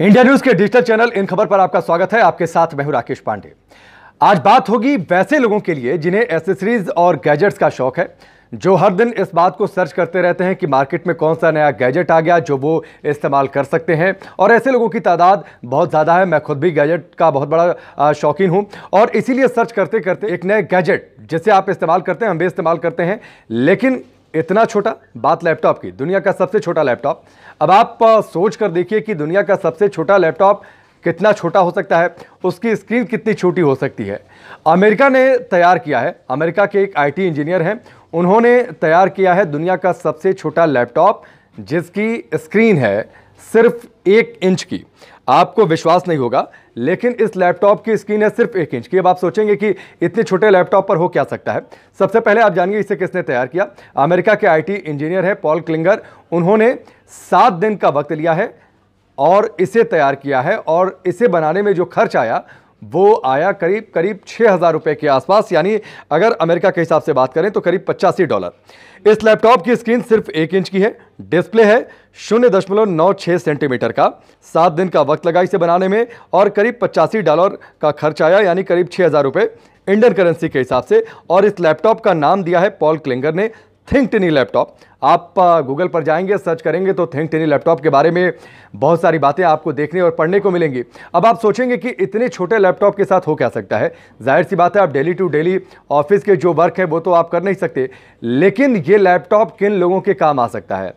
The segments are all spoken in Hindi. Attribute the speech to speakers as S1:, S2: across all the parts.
S1: इंडिया न्यूज के डिजिटल चैनल इन खबर पर आपका स्वागत है आपके साथ मैं हूं राकेश पांडे आज बात होगी वैसे लोगों के लिए जिन्हें एसेसरीज और गैजेट्स का शौक है जो हर दिन इस बात को सर्च करते रहते हैं कि मार्केट में कौन सा नया गैजेट आ गया जो वो इस्तेमाल कर सकते हैं और ऐसे लोगों की तादाद बहुत ज़्यादा है मैं खुद भी गैजेट का बहुत बड़ा शौकीन हूँ और इसीलिए सर्च करते करते एक नए गैजेट जिसे आप इस्तेमाल करते हैं हम भी इस्तेमाल करते हैं लेकिन इतना छोटा बात लैपटॉप की दुनिया का सबसे छोटा लैपटॉप अब आप सोच कर देखिए कि दुनिया का सबसे छोटा लैपटॉप कितना छोटा हो सकता है उसकी स्क्रीन कितनी छोटी हो सकती है अमेरिका ने तैयार किया है अमेरिका के एक आईटी इंजीनियर हैं उन्होंने तैयार किया है दुनिया का सबसे छोटा लैपटॉप जिसकी स्क्रीन है सिर्फ एक इंच की आपको विश्वास नहीं होगा लेकिन इस लैपटॉप की स्क्रीन है सिर्फ एक इंच की अब आप सोचेंगे कि इतने छोटे लैपटॉप पर हो क्या सकता है सबसे पहले आप जानिए इसे किसने तैयार किया अमेरिका के आईटी इंजीनियर हैं पॉल क्लिंगर उन्होंने सात दिन का वक्त लिया है और इसे तैयार किया है और इसे बनाने में जो खर्च आया वो आया करीब करीब छः हज़ार रुपये के आसपास यानी अगर अमेरिका के हिसाब से बात करें तो करीब पचासी डॉलर इस लैपटॉप की स्क्रीन सिर्फ एक इंच की है डिस्प्ले है शून्य दशमलव नौ छः सेंटीमीटर का सात दिन का वक्त लगा इसे बनाने में और करीब पचासी डॉलर का खर्च आया यानी करीब छः हज़ार रुपये इंडियन करेंसी के हिसाब से और इस लैपटॉप का नाम दिया है पॉल क्लिंगर ने थिंक टनी लैपटॉप आप गूगल पर जाएंगे सर्च करेंगे तो थिंक टनी लैपटॉप के बारे में बहुत सारी बातें आपको देखने और पढ़ने को मिलेंगी अब आप सोचेंगे कि इतने छोटे लैपटॉप के साथ हो क्या सकता है जाहिर सी बात है आप डेली टू डेली ऑफिस के जो वर्क है वो तो आप कर नहीं सकते लेकिन ये लैपटॉप किन लोगों के काम आ सकता है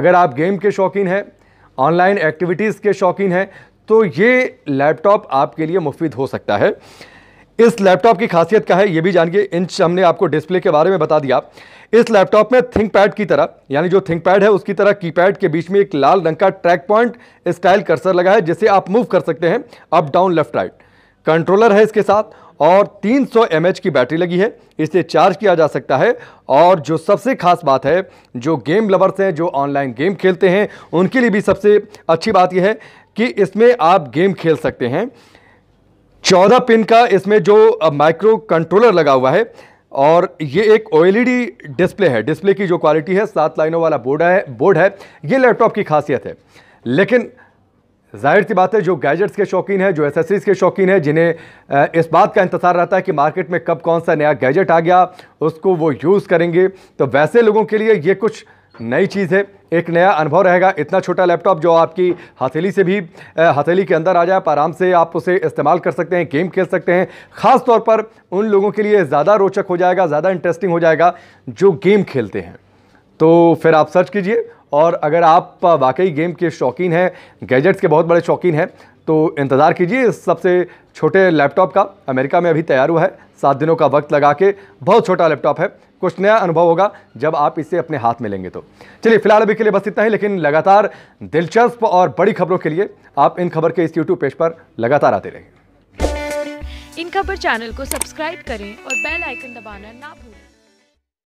S1: अगर आप गेम के शौकीन हैं ऑनलाइन एक्टिविटीज़ के शौकीन हैं तो ये लैपटॉप आपके लिए मुफीद हो सकता है इस लैपटॉप की खासियत क्या है ये भी जानिए इंच हमने आपको डिस्प्ले के बारे में बता दिया इस लैपटॉप में थिंक पैड की तरह यानी जो थिंक पैड है उसकी तरह कीपैड के बीच में एक लाल रंग का ट्रैक पॉइंट स्टाइल कर्सर लगा है जिसे आप मूव कर सकते हैं up down left right controller है इसके साथ और 300 सौ की बैटरी लगी है इसे चार्ज किया जा सकता है और जो सबसे खास बात है जो गेम लवर्स हैं जो ऑनलाइन गेम खेलते हैं उनके लिए भी सबसे अच्छी बात यह है कि इसमें आप गेम खेल सकते हैं चौदह पिन का इसमें जो माइक्रो कंट्रोलर लगा हुआ है और ये एक ओ डिस्प्ले e है डिस्प्ले की जो क्वालिटी है सात लाइनों वाला बोर्ड है बोर्ड है ये लैपटॉप की खासियत है लेकिन जाहिर सी बात है जो गैजेट्स के शौकीन है जो एसेसरीज़ के शौकीन है जिन्हें इस बात का इंतजार रहता है कि मार्केट में कब कौन सा नया गैजेट आ गया उसको वो यूज़ करेंगे तो वैसे लोगों के लिए ये कुछ नई चीज़ है एक नया अनुभव रहेगा इतना छोटा लैपटॉप जो आपकी हथेली से भी हथेली के अंदर आ जाए आराम से आप उसे इस्तेमाल कर सकते हैं गेम खेल सकते हैं ख़ास तौर पर उन लोगों के लिए ज़्यादा रोचक हो जाएगा ज़्यादा इंटरेस्टिंग हो जाएगा जो गेम खेलते हैं तो फिर आप सर्च कीजिए और अगर आप वाकई गेम के शौकीन हैं गैजेट्स के बहुत बड़े शौकीन हैं तो इंतज़ार कीजिए इस सबसे छोटे लैपटॉप का अमेरिका में अभी तैयार हुआ है सात दिनों का वक्त लगा के बहुत छोटा लैपटॉप है कुछ नया अनुभव होगा जब आप इसे अपने हाथ में लेंगे तो चलिए फिलहाल अभी के लिए बस इतना ही लेकिन लगातार दिलचस्प और बड़ी खबरों के लिए आप इन खबर के इस यूट्यूब पेज पर लगातार आते रहें इन खबर चैनल को सब्सक्राइब करें और बेल आइकन दबाना ना भूलें